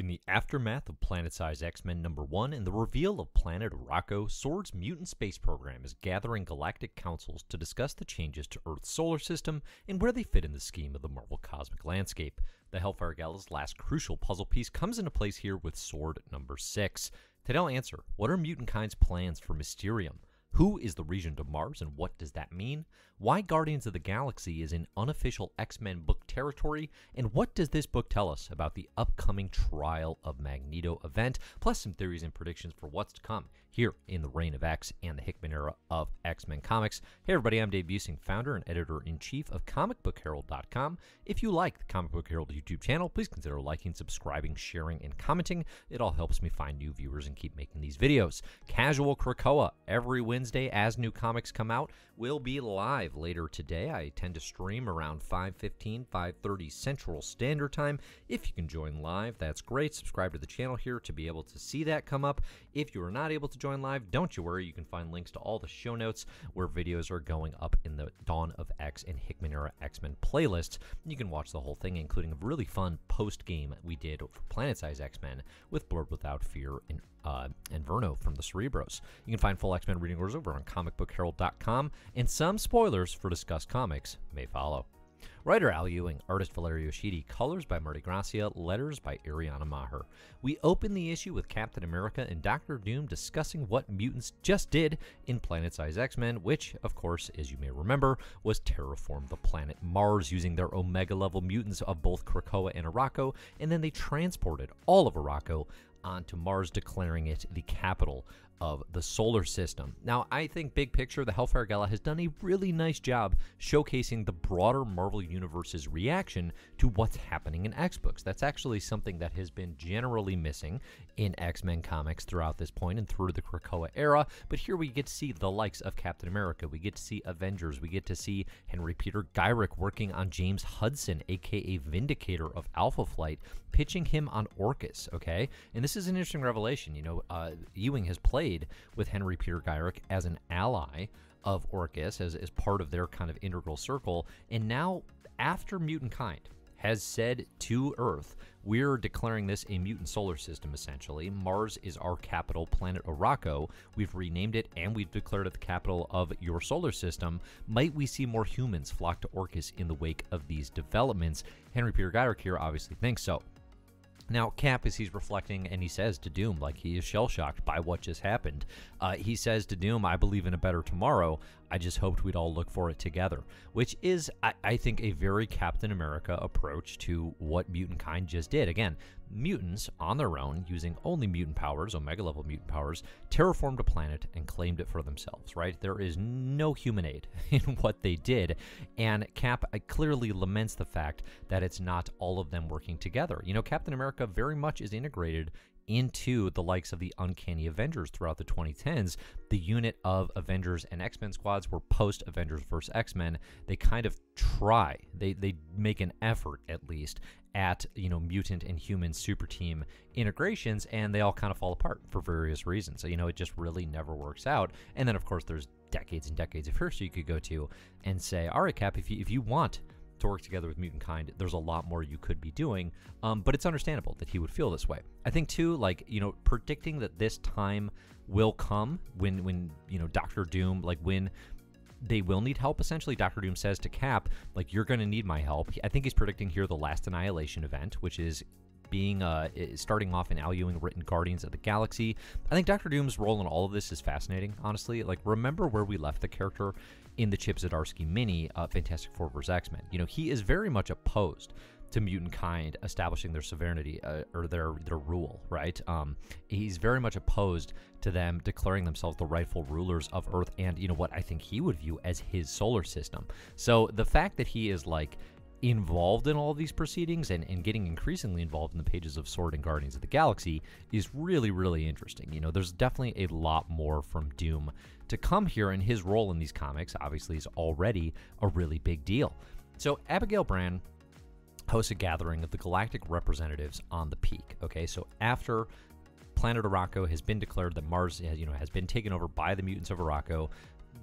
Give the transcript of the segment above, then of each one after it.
In the aftermath of Planet Size X Men number one and the reveal of Planet Rocco, Sword's mutant space program is gathering galactic councils to discuss the changes to Earth's solar system and where they fit in the scheme of the Marvel cosmic landscape. The Hellfire Gala's last crucial puzzle piece comes into place here with Sword number six. Today I'll answer what are mutant kind's plans for Mysterium? Who is the region of Mars and what does that mean? why Guardians of the Galaxy is in unofficial X Men book territory, and what does this book tell us about the upcoming Trial of Magneto event, plus some theories and predictions for what's to come here in the Reign of X and the Hickman era of X Men comics. Hey, everybody, I'm Dave Busing, founder and editor in chief of ComicBookHerald.com. If you like the Comic Book Herald YouTube channel, please consider liking, subscribing, sharing, and commenting. It all helps me find new viewers and keep making these videos. Casual Krakoa every Wednesday as new comics come out will be live live later today. I tend to stream around 5:15, 5:30 Central Standard Time. If you can join live, that's great. Subscribe to the channel here to be able to see that come up. If you are not able to join live, don't you worry. You can find links to all the show notes where videos are going up in the Dawn of X and Hickman era X-Men playlists. You can watch the whole thing, including a really fun post game we did for Planet Size X-Men with Blurred Without Fear and uh, and Verno from the Cerebros. You can find full X Men reading orders over on comicbookherald.com, and some spoilers for discussed comics may follow. Writer Al Ewing, artist Valerio Yoshidi, colors by Marty Gracia, letters by Ariana Maher. We open the issue with Captain America and Doctor Doom discussing what mutants just did in Planet Size X Men, which, of course, as you may remember, was terraform the planet Mars using their Omega level mutants of both Krakoa and Araco, and then they transported all of Araco onto Mars declaring it the capital of the solar system. Now, I think big picture, the Hellfire Gala has done a really nice job showcasing the broader Marvel Universe's reaction to what's happening in X books. That's actually something that has been generally missing in X Men comics throughout this point and through the Krakoa era. But here we get to see the likes of Captain America, we get to see Avengers, we get to see Henry Peter Gyrick working on James Hudson, aka Vindicator of Alpha Flight, pitching him on Orcus, okay? And this is an interesting revelation. You know, uh, Ewing has played played with Henry Peter Gyrick as an ally of Orcus, as, as part of their kind of integral circle. And now, after Mutant Kind, has said to Earth, we're declaring this a mutant solar system essentially. Mars is our capital, planet Araco. We've renamed it and we've declared it the capital of your solar system. Might we see more humans flock to Orcus in the wake of these developments? Henry Peter Gyrick here obviously thinks so. Now, Cap, as he's reflecting, and he says to Doom, like he is shell shocked by what just happened, uh, he says to Doom, I believe in a better tomorrow. I just hoped we'd all look for it together, which is, I, I, think, a very Captain America approach to what mutant kind just did. Again, mutants on their own, using only mutant powers, Omega level mutant powers, terraformed a planet and claimed it for themselves, right? There is no human aid in what they did. And Cap uh, clearly laments the fact that it's not all of them working together. You know, Captain America very much is integrated into the likes of the Uncanny Avengers throughout the 2010s. The unit of Avengers and X Men squads were post Avengers vs. X Men. They kind of try, they, they make an effort at least at you know mutant and human super team integrations and they all kind of fall apart for various reasons so you know it just really never works out and then of course there's decades and decades of history you could go to and say all right cap if you, if you want to work together with mutant kind there's a lot more you could be doing um, but it's understandable that he would feel this way i think too like you know predicting that this time will come when when you know doctor doom like when they will need help. Essentially, Doctor Doom says to Cap, like, you're going to need my help. I think he's predicting here the last Annihilation event, which is being uh, starting off in Al Ewing written Guardians of the Galaxy. I think Doctor Doom's role in all of this is fascinating, honestly. Like, remember where we left the character in the Chip Zdarsky mini uh, Fantastic Four vs. X Men. You know, he is very much opposed to mutant kind establishing their sovereignty uh, or their their rule, right? Um, he's very much opposed to them declaring themselves the rightful rulers of Earth and you know what I think he would view as his solar system. So the fact that he is like involved in all these proceedings and, and getting increasingly involved in the pages of Sword and Guardians of the Galaxy is really, really interesting. You know, there's definitely a lot more from Doom to come here, and his role in these comics obviously is already a really big deal. So, Abigail Brand hosts a gathering of the galactic representatives on the peak. Okay, so after planet Araco has been declared that Mars, you know, has been taken over by the mutants of Araco.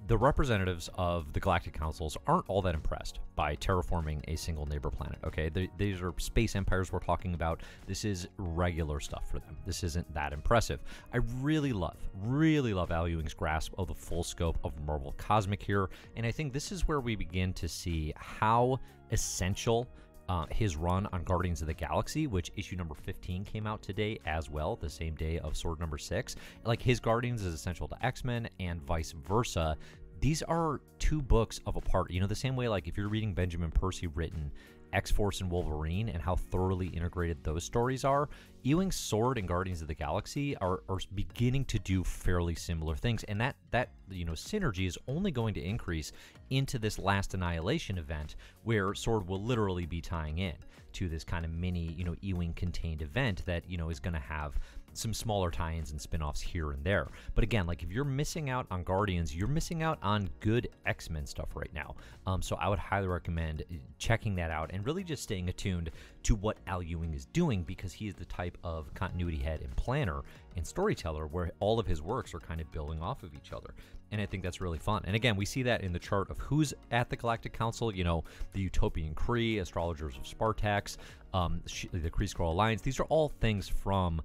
The representatives of the Galactic Councils aren't all that impressed by terraforming a single neighbor planet, okay? these are space empires we're talking about. This is regular stuff for them. This isn't that impressive. I really love, really love Al Ewing's grasp of the full scope of Marvel Cosmic here, and I think this is where we begin to see how essential uh, his run on Guardians of the Galaxy, which issue number 15 came out today as well, the same day of Sword number 6. Like his Guardians is essential to X Men and vice versa. These are two books of a part. You know, the same way, like if you're reading Benjamin Percy written X Force and Wolverine and how thoroughly integrated those stories are, Ewing's Sword and Guardians of the Galaxy are, are beginning to do fairly similar things, and that that you know synergy is only going to increase into this last Annihilation event, where Sword will literally be tying in to this kind of mini you know Ewing contained event that you know is going to have some smaller tie-ins and spin-offs here and there. But again, like if you're missing out on Guardians, you're missing out on good X-Men stuff right now. Um, so I would highly recommend uh, checking that out and really just staying attuned to what Al Ewing is doing because he is the type of continuity head and planner and storyteller where all of his works are kind of building off of each other. And I think that's really fun. And again, we see that in the chart of who's at the Galactic Council, you know, the Utopian Cree, Astrologers of Spartax, um, the Kree Scroll Alliance. These are all things from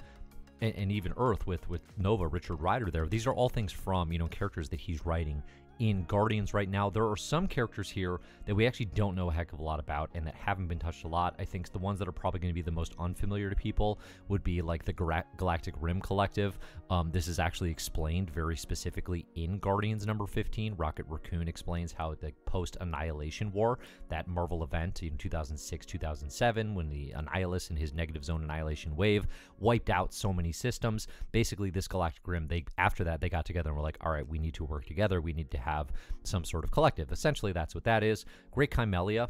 and, and even Earth with with Nova, Richard Ryder. There, these are all things from you know characters that he's writing in Guardians right now, there are some characters here that we actually don't know a heck of a lot about and that haven't been touched a lot. I think the ones that are probably going to be the most unfamiliar to people would be like the Galactic Rim Collective. Um, this is actually explained very specifically in Guardians number 15. Rocket Raccoon explains how the post Annihilation War, that Marvel event in 2006 2007, when the Annihilus and his negative zone annihilation wave wiped out so many systems. Basically, this Galactic Rim, they after that, they got together and were like, all right, we need to work together. We need to have some sort of collective. Essentially, that's what that is. Great Chimelia,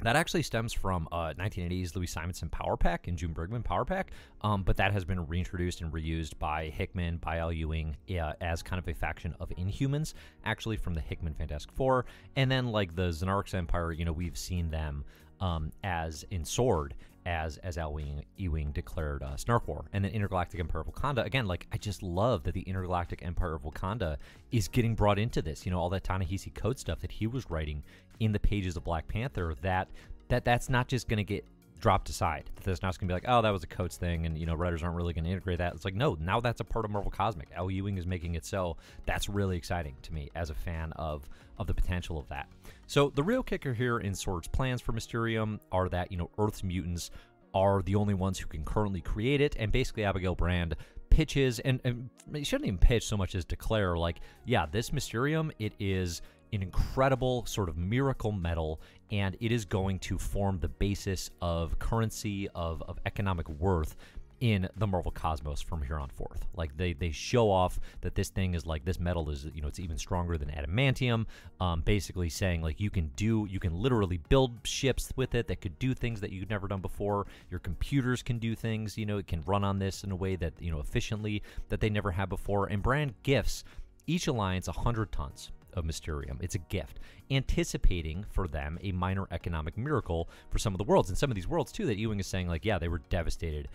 that actually stems from uh, 1980s Louis Simonson Power Pack and June Bergman Power Pack, um, but that has been reintroduced and reused by Hickman, by Al Ewing, uh, as kind of a faction of Inhumans, actually from the Hickman Fantastic Four. And then, like the Xenarx Empire, you know, we've seen them um, as in Sword as as Ewing, Ewing declared uh, Snark War. And then Intergalactic Empire of Wakanda, again, like, I just love that the Intergalactic Empire of Wakanda is getting brought into this. You know, all that Ta-Nehisi Code stuff that he was writing in the pages of Black Panther, that that that's not just going to get dropped aside. That this now it's gonna be like, oh, that was a Coates thing, and you know, writers aren't really gonna integrate that. It's like, no, now that's a part of Marvel Cosmic. L. Ewing is making it so. That's really exciting to me as a fan of of the potential of that. So the real kicker here in Sword's plans for Mysterium are that you know Earth's mutants are the only ones who can currently create it, and basically Abigail Brand pitches and, and shouldn't even pitch so much as declare like yeah this mysterium it is an incredible sort of miracle metal, and it is going to form the basis of currency, of, of economic worth in the Marvel cosmos from here on forth. Like they they show off that this thing is like this metal is you know it's even stronger than adamantium. Um, basically saying like you can do you can literally build ships with it that could do things that you've never done before. Your computers can do things you know it can run on this in a way that you know efficiently that they never had before. And brand gifts each alliance 100 tons of Mysterium. It's a gift, anticipating for them a minor economic miracle for some of the worlds. And some of these worlds, too, that Ewing is saying, like, yeah, they were devastated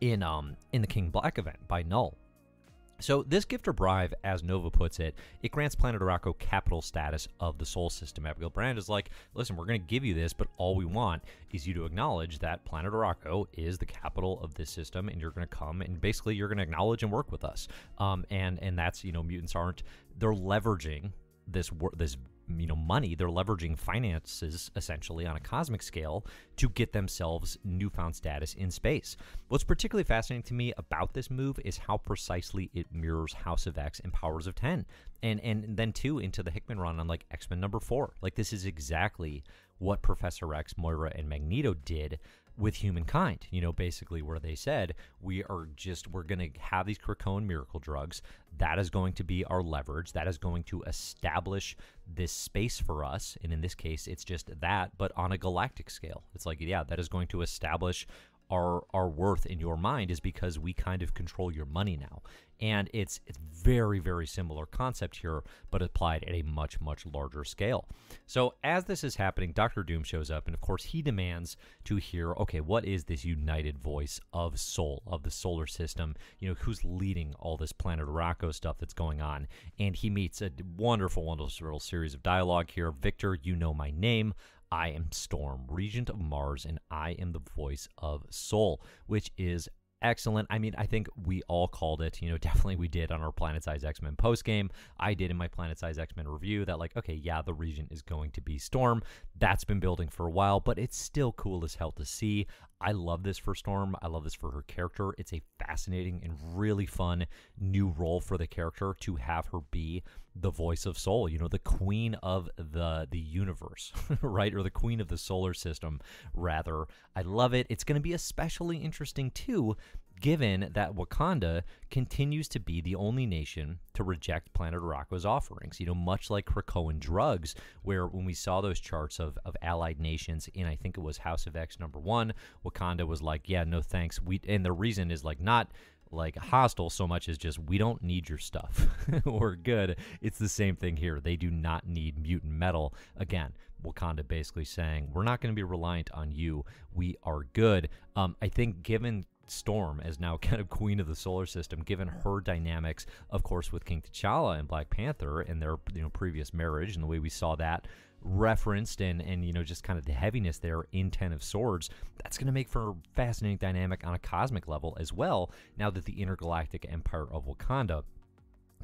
in um in the King Black event by Null so, this gift or bribe, as Nova puts it, it grants Planet Araco capital status of the Sol system. Abigail Brand is like, listen, we're going to give you this, but all we want is you to acknowledge that Planet Araco is the capital of this system, and you're going to come and basically you're going to acknowledge and work with us. Um, and and that's you know mutants aren't they're leveraging this this you know money they're leveraging finances essentially on a cosmic scale to get themselves newfound status in space what's particularly fascinating to me about this move is how precisely it mirrors house of x and powers of 10 and and then too into the hickman run on like x-men number four like this is exactly what professor x moira and magneto did with humankind, you know, basically where they said, we are just, we're going to have these Krakoan miracle drugs. That is going to be our leverage. That is going to establish this space for us. And in this case, it's just that, but on a galactic scale. It's like, yeah, that is going to establish are are worth in your mind is because we kind of control your money now. And it's it's very very similar concept here but applied at a much much larger scale. So as this is happening Dr. Doom shows up and of course he demands to hear okay what is this united voice of soul of the solar system, you know, who's leading all this planet araco stuff that's going on. And he meets a wonderful wonderful series of dialogue here. Victor, you know my name. I am Storm, Regent of Mars, and I am the voice of Soul, which is excellent. I mean, I think we all called it. You know, definitely we did on our Planet Size X Men post game. I did in my Planet Size X Men review that, like, okay, yeah, the region is going to be Storm. That's been building for a while, but it's still cool as hell to see. I love this for Storm. I love this for her character. It's a fascinating and really fun new role for the character to have her be the voice of soul, you know, the queen of the the universe, right? Or the queen of the solar system, rather. I love it. It's going to be especially interesting too given that Wakanda continues to be the only nation to reject Planet Rocco's offerings. You know, much like Krakoan drugs, where when we saw those charts of, of allied nations in, I think it was House of X number one, Wakanda was like, yeah, no thanks. We and the reason is like not like hostile so much as just we don't need your stuff We're good. It's the same thing here. They do not need mutant metal. Again, Wakanda basically saying we're not going to be reliant on you. We are good. Um, I think given Storm as now kind of queen of the solar system, given her dynamics, of course, with King T'Challa and Black Panther and their you know previous marriage and the way we saw that referenced and and you know just kind of the heaviness there in Ten of Swords. That's going to make for a fascinating dynamic on a cosmic level as well. Now that the intergalactic empire of Wakanda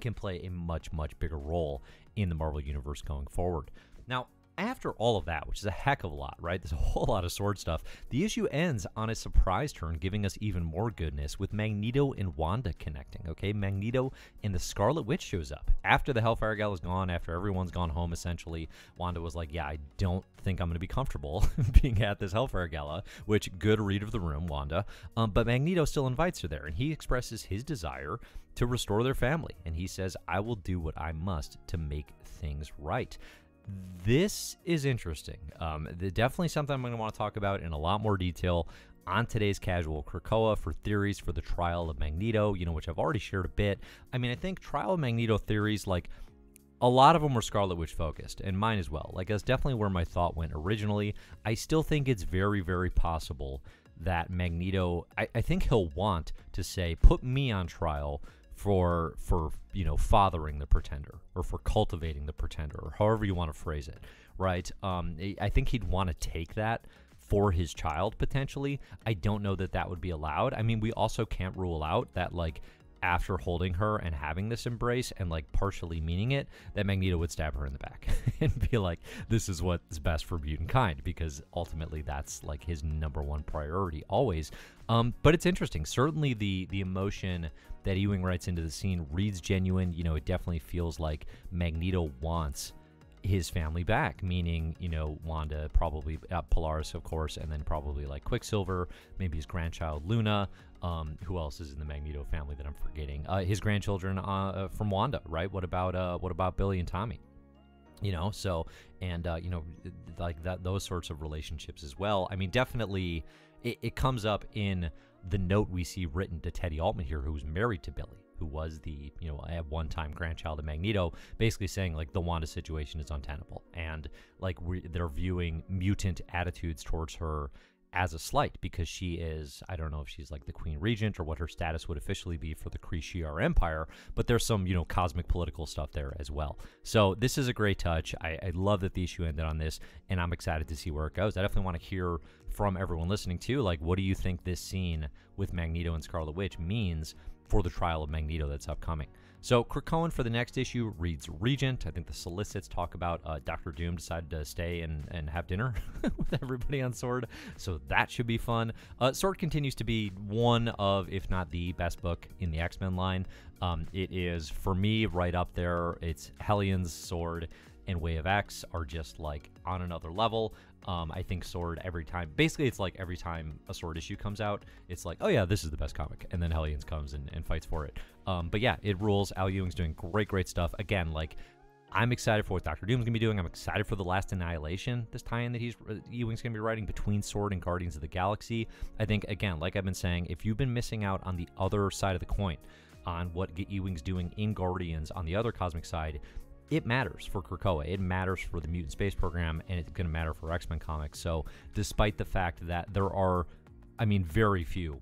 can play a much much bigger role in the Marvel universe going forward. Now, after all of that, which is a heck of a lot, right? There's a whole lot of sword stuff. The issue ends on a surprise turn, giving us even more goodness with Magneto and Wanda connecting, okay? Magneto and the Scarlet Witch shows up. After the Hellfire Gal is gone, after everyone's gone home, essentially, Wanda was like, yeah, I don't think I'm going to be comfortable being at this Hellfire Gala, which, good read of the room, Wanda. Um, but Magneto still invites her there, and he expresses his desire to restore their family. And he says, I will do what I must to make things right. This is interesting. Um, definitely something I'm going to want to talk about in a lot more detail on today's casual Krakoa for theories for the trial of Magneto, you know, which I've already shared a bit. I mean, I think trial of Magneto theories, like a lot of them were Scarlet Witch focused, and mine as well. Like, that's definitely where my thought went originally. I still think it's very, very possible that Magneto, I, I think he'll want to say, put me on trial for for you know fathering the pretender or for cultivating the pretender or however you want to phrase it right um, i think he'd want to take that for his child potentially i don't know that that would be allowed i mean we also can't rule out that like after holding her and having this embrace and like partially meaning it, that Magneto would stab her in the back and be like, this is what's best for mutant kind," because ultimately that's like his number one priority always. Um, but it's interesting. Certainly the the emotion that Ewing writes into the scene reads genuine. You know, it definitely feels like Magneto wants his family back, meaning, you know, Wanda, probably uh, Polaris, of course, and then probably like Quicksilver, maybe his grandchild Luna, um, who else is in the Magneto family that I'm forgetting? Uh, his grandchildren uh, uh, from Wanda, right? What about uh, what about Billy and Tommy? You know, so and uh, you know, like that those sorts of relationships as well. I mean, definitely, it, it comes up in the note we see written to Teddy Altman here, who's married to Billy who was the you know at one time grandchild of Magneto, basically saying like the Wanda situation is untenable, and like we, they're viewing mutant attitudes towards her as a slight because she is, I don't know if she's like the queen regent or what her status would officially be for the Kree Shiar Empire, but there's some, you know, cosmic political stuff there as well. So this is a great touch. I, I love that the issue ended on this, and I'm excited to see where it goes. I definitely want to hear from everyone listening too, like, what do you think this scene with Magneto and Scarlet Witch means for the trial of Magneto that's upcoming? So Krakoan for the next issue reads Regent. I think the solicits talk about uh, Doctor Doom decided to stay and, and have dinner with everybody on Sword, so that should be fun. Uh, Sword continues to be one of, if not the best book in the X Men line. Um, it is for me right up there. It's Hellions, Sword, and Way of X are just like on another level. Um, I think Sword every time, basically, it's like every time a Sword issue comes out, it's like, oh yeah, this is the best comic. And then Hellions comes and, and fights for it. Um, but yeah, it rules. Al Ewing's doing great, great stuff. Again, like I'm excited for what Doctor Doom's gonna be doing. I'm excited for the Last Annihilation, this tie-in that he's uh, Ewing's gonna be writing between Sword and Guardians of the Galaxy. I think again, like I've been saying, if you've been missing out on the other side of the coin, on what Ewing's doing in Guardians on the other cosmic side, it matters for Krakoa. It matters for the Mutant Space Program, and it's gonna matter for X Men comics. So, despite the fact that there are, I mean, very few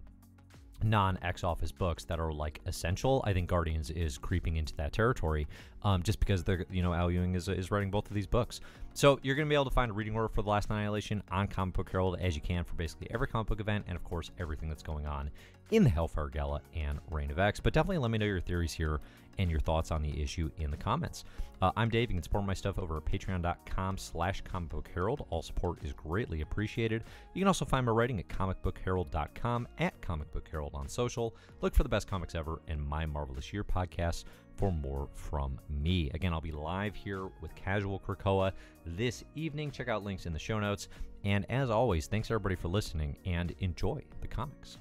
non X Office books that are like essential. I think Guardians is creeping into that territory, um, just because they're you know Al Ewing is is writing both of these books. So you're going to be able to find a reading order for The Last Annihilation on Comic Book Herald as you can for basically every comic book event and, of course, everything that's going on in the Hellfire Gala and Reign of X. But definitely let me know your theories here and your thoughts on the issue in the comments. Uh, I'm Dave. You can support my stuff over at patreon.com slash comicbookherald. All support is greatly appreciated. You can also find my writing at comicbookherald.com, at comicbookherald on social. Look for the best comics ever and my marvelous year podcast for more from me. Again, I'll be live here with Casual Krakoa this evening. Check out links in the show notes. And as always, thanks everybody for listening and enjoy the comics.